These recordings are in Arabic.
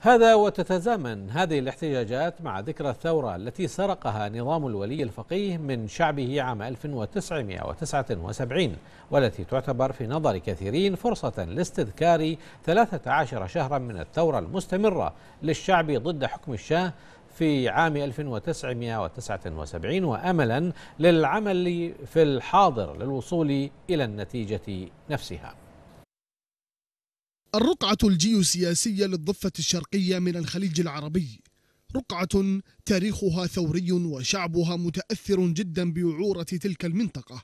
هذا وتتزامن هذه الاحتجاجات مع ذكرى الثورة التي سرقها نظام الولي الفقيه من شعبه عام 1979 والتي تعتبر في نظر كثيرين فرصة لاستذكار 13 شهرا من الثورة المستمرة للشعب ضد حكم الشاه في عام 1979 وأملا للعمل في الحاضر للوصول إلى النتيجة نفسها الرقعة الجيوسياسية للضفة الشرقية من الخليج العربي رقعة تاريخها ثوري وشعبها متأثر جدا بوعورة تلك المنطقة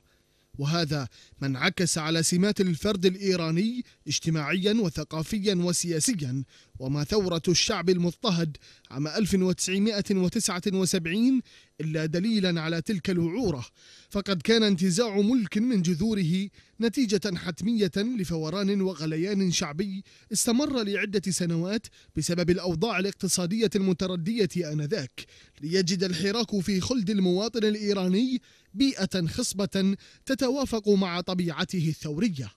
وهذا ما انعكس على سمات الفرد الإيراني اجتماعيا وثقافيا وسياسيا وما ثورة الشعب المضطهد عام 1979 إلا دليلا على تلك الوعورة فقد كان انتزاع ملك من جذوره نتيجة حتمية لفوران وغليان شعبي استمر لعدة سنوات بسبب الأوضاع الاقتصادية المتردية آنذاك ليجد الحراك في خلد المواطن الإيراني بيئة خصبة تتوافق مع طبيعته الثورية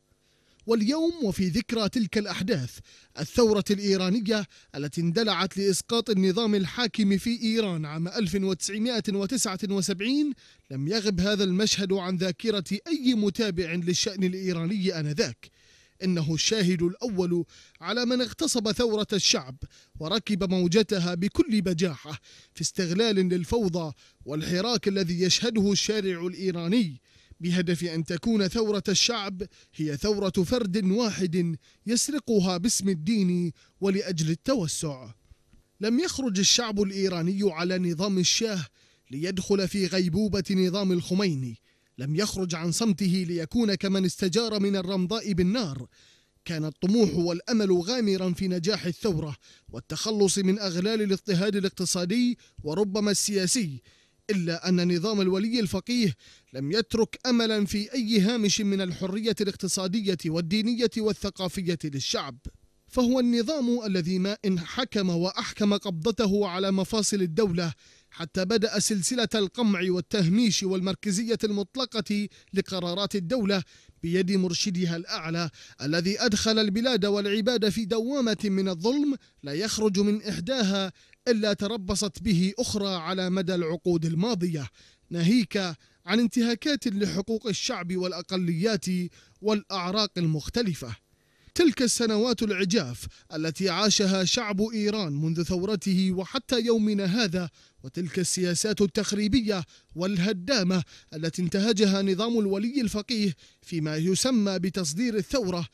واليوم وفي ذكرى تلك الأحداث الثورة الإيرانية التي اندلعت لإسقاط النظام الحاكم في إيران عام 1979 لم يغب هذا المشهد عن ذاكرة أي متابع للشأن الإيراني آنذاك إنه الشاهد الأول على من اغتصب ثورة الشعب وركب موجتها بكل بجاحة في استغلال للفوضى والحراك الذي يشهده الشارع الإيراني بهدف أن تكون ثورة الشعب هي ثورة فرد واحد يسرقها باسم الدين ولأجل التوسع لم يخرج الشعب الإيراني على نظام الشاه ليدخل في غيبوبة نظام الخميني لم يخرج عن صمته ليكون كمن استجار من الرمضاء بالنار كان الطموح والأمل غامرا في نجاح الثورة والتخلص من أغلال الاضطهاد الاقتصادي وربما السياسي إلا أن نظام الولي الفقيه لم يترك أملا في أي هامش من الحرية الاقتصادية والدينية والثقافية للشعب فهو النظام الذي ما إن حكم وأحكم قبضته على مفاصل الدولة حتى بدأ سلسلة القمع والتهميش والمركزية المطلقة لقرارات الدولة بيد مرشدها الأعلى الذي أدخل البلاد والعباد في دوامة من الظلم لا يخرج من إحداها إلا تربصت به أخرى على مدى العقود الماضية ناهيك عن انتهاكات لحقوق الشعب والأقليات والأعراق المختلفة تلك السنوات العجاف التي عاشها شعب إيران منذ ثورته وحتى يومنا هذا وتلك السياسات التخريبية والهدامة التي انتهجها نظام الولي الفقيه فيما يسمى بتصدير الثورة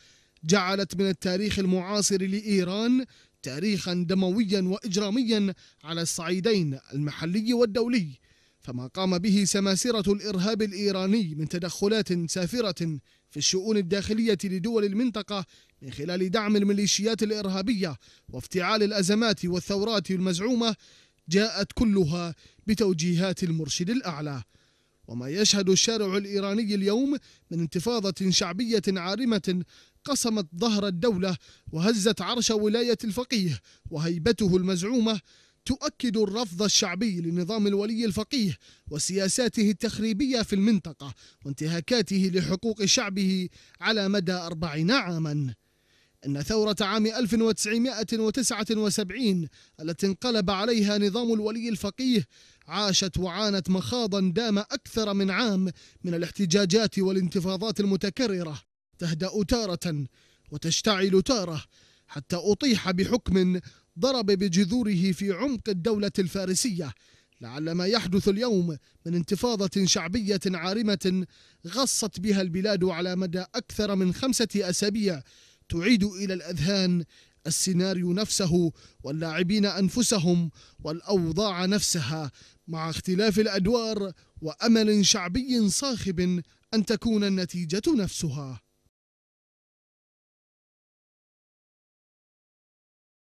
جعلت من التاريخ المعاصر لإيران تاريخا دمويا وإجراميا على الصعيدين المحلي والدولي فما قام به سماسرة الإرهاب الإيراني من تدخلات سافرة في الشؤون الداخلية لدول المنطقة من خلال دعم الميليشيات الإرهابية وافتعال الأزمات والثورات المزعومة جاءت كلها بتوجيهات المرشد الأعلى وما يشهد الشارع الإيراني اليوم من انتفاضة شعبية عارمة قصمت ظهر الدولة وهزت عرش ولاية الفقيه وهيبته المزعومة تؤكد الرفض الشعبي لنظام الولي الفقيه وسياساته التخريبية في المنطقة وانتهاكاته لحقوق شعبه على مدى أربعين عاماً أن ثورة عام 1979 التي انقلب عليها نظام الولي الفقيه عاشت وعانت مخاضا دام أكثر من عام من الاحتجاجات والانتفاضات المتكررة تهدأ تارة وتشتعل تارة حتى أطيح بحكم ضرب بجذوره في عمق الدولة الفارسية لعل ما يحدث اليوم من انتفاضة شعبية عارمة غصت بها البلاد على مدى أكثر من خمسة أسابيع تعيد إلى الأذهان السيناريو نفسه واللاعبين أنفسهم والأوضاع نفسها مع اختلاف الأدوار وأمل شعبي صاخب أن تكون النتيجة نفسها